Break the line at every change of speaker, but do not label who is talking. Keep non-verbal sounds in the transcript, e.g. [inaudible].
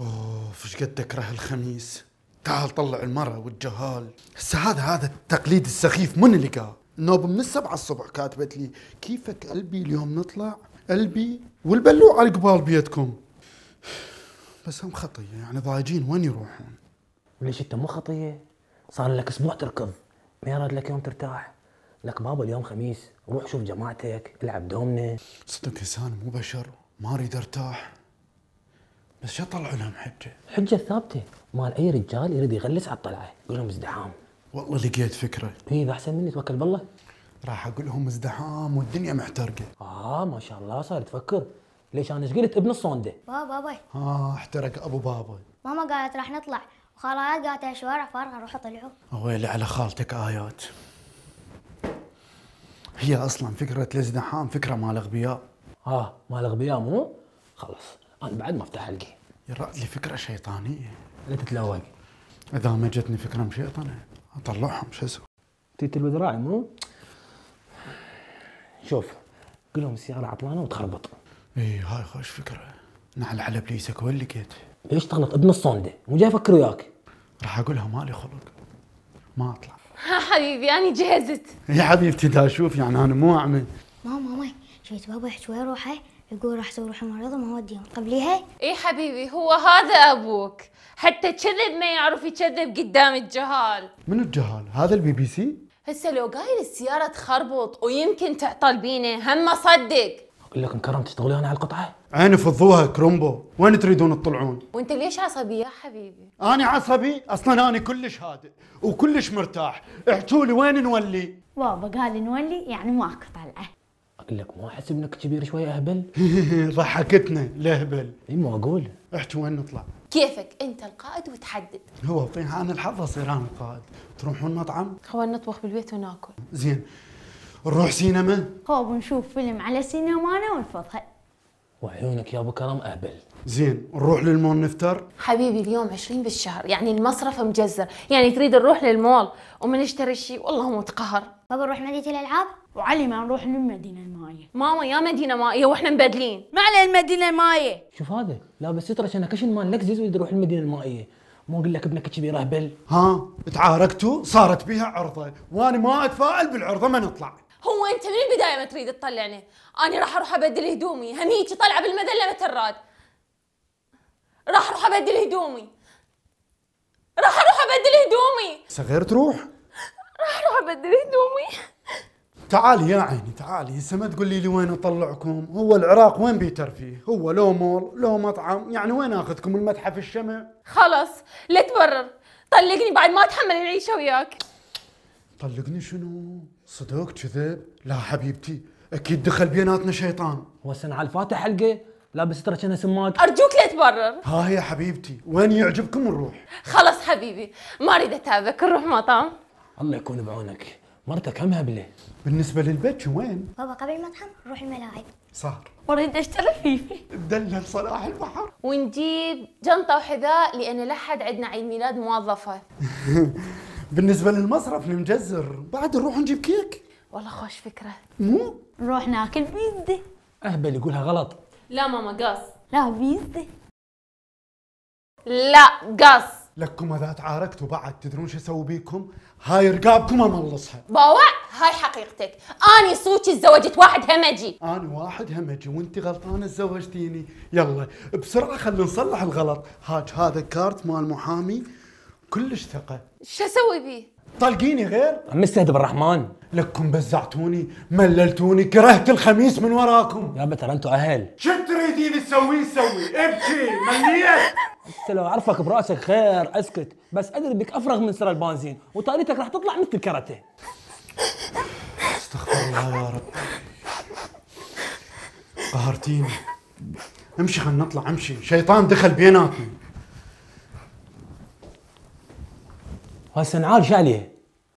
اوف ايش قد تكره الخميس تعال طلع المرة والجهال هسه هذا هذا التقليد السخيف من اللي قال نوب من السبعة الصبح كاتبت لي كيفك قلبي اليوم نطلع قلبي والبلوع على قبال بيتكم بس هم خطية يعني ضايجين وين يروحون وليش انت مو خطية صار لك اسبوع تركض ما يراد لك يوم ترتاح لك بابا اليوم خميس روح شوف جماعتك العب دومنة صدق انسان مو بشر ما اريد ارتاح بس شو طلعوا لهم حجه؟ حجه ثابته مال اي رجال يريد يغلس على الطلعه يقول لهم ازدحام والله لقيت فكره اي احسن مني توكل بالله راح اقول لهم ازدحام والدنيا محترقه اه ما شاء الله صار تفكر ليش انا ايش قلت ابن الصونده بابا بابا اه احترق ابو بابا
ماما قالت راح نطلع وخالات قالت الشوارع فارغه روحوا طلعوا
ويلي على خالتك ايات هي اصلا فكره الازدحام فكره مال اغبياء اه مال اغبياء مو خلص انا بعد ما افتح حلقي جرأت لي فكرة شيطانية لا تتلوج إذا ما جتني فكرة مشيطنة أطلعهم شو أسوي؟ تيت الوذراعي مو؟ شوف قول لهم السيارة عطلانة وتخربط إي هاي خوش فكرة نعل على بليسك وين كيت ليش تغلط ابن الصوندة؟ مو جاي أفكر وياك راح أقولها مالي خلق ما أطلع
ها حبيبي أنا جهزت
يا حبيبتي دا أشوف يعني أنا مو أعمل
ماما ماما شويت بابا شوية روحه يقول راح اسوي روحي مريضه ما اوديهم قبليها اي حبيبي هو هذا ابوك حتى كذب ما يعرف يكذب قدام الجهال من
الجهال هذا البي بي سي
هسه لو قايل السياره تخربط ويمكن تعطل بينا هم صدق
اقول لك مكرم تشتغلون على القطعه عيني فضوها كرومبو وين تريدون تطلعون
وانت ليش عصبي يا حبيبي
انا عصبي اصلا انا كلش هادئ وكلش مرتاح احكوا لي وين نولي
بابا قال نولي يعني ماكو طلعه
اقول لك ما احس انك كبير شوي اهبل [laughs] ضحكتنا الاهبل اي ما اقول احكي وين نطلع
كيفك انت القائد وتحدد
هو فيها انا الحظ اصير انا القائد تروحون
مطعم هو نطبخ بالبيت وناكل
زين نروح سينما
خوب نشوف فيلم على سينمانا ونفضها
وعيونك يا ابو كرم اهبل زين نروح للمول نفطر
حبيبي اليوم 20 بالشهر يعني المصرف مجزر يعني تريد نروح للمول ومنشتري شيء والله متقهر بابا نروح مدينه الالعاب وعلي ما نروح للمدينه المائيه ماما يا مدينه مائيه واحنا مبدلين ما على المدينه المائيه
شوف هذا لابس ستره عشان كشن مال لكزز ويريد يروح المدينه المائيه مو اقول لك ابنك كبير اهبل ها تعاركتوا صارت بيها عرضه وانا ما اتفائل بالعرضه ما نطلع
انت من البدايه ما تريد تطلعني انا راح اروح ابدل هدومي هميتي طالعه بالمدلمه الراد راح اروح ابدل هدومي راح اروح ابدل هدومي
صغير تروح
راح اروح ابدل هدومي
تعالي يا عيني تعالي هسه ما تقولي لي وين اطلعكم هو العراق وين بيتر فيه هو لو مول لو مطعم يعني وين اخذكم
المتحف الشمع خلص لا تبرر طلقني بعد ما اتحمل العيشه وياك
طلقني شنو صدق كذب؟ لا حبيبتي اكيد دخل بيناتنا شيطان وسن على الفاتح حلقه لابس ترى كنا سماك ارجوك
لا تبرر ها
هي حبيبتي وين يعجبكم نروح
خلص حبيبي ما اريد اتعبك نروح مطعم
الله يكون بعونك مرتك هم هبله بالنسبه للبيت شو وين
بابا قبل المطعم نروح الملاعب صار اريد اشتري فيفي
تدلل صلاح البحر
ونجيب جنطه وحذاء لان لحد عندنا عيد ميلاد موظفه
[laughs] بالنسبه للمصرف المجزر
بعد نروح نجيب كيك والله خوش فكره مو نروح ناكل بيزده
اهبل يقولها غلط
لا ماما قص لا بيزده لا قص
لكم اذا تعاركتوا بعد تدرون شو اسوي بيكم؟ هاي رقابكم املصها.
باوع هاي حقيقتك، اني صوتي تزوجت واحد همجي. انا واحد
همجي وانت غلطانه تزوجتيني، يلا بسرعه خلينا نصلح الغلط، هاج هذا الكارت مال محامي كلش ثقه
شو اسوي بيه؟
طلقيني غير؟ عم استهدف الرحمن لكم بزعتوني مللتوني كرهت الخميس من وراكم يا ترى انتوا اهل شو تريدين تسوين سوي ابكي مليت انت لو اعرفك براسك خير اسكت بس ادري بك افرغ من سر البنزين وطاريتك راح تطلع مثل الكرته استغفر الله يا رب قهرتيني امشي خلينا نطلع امشي شيطان دخل بيناتنا
هسه نعالج شو عليه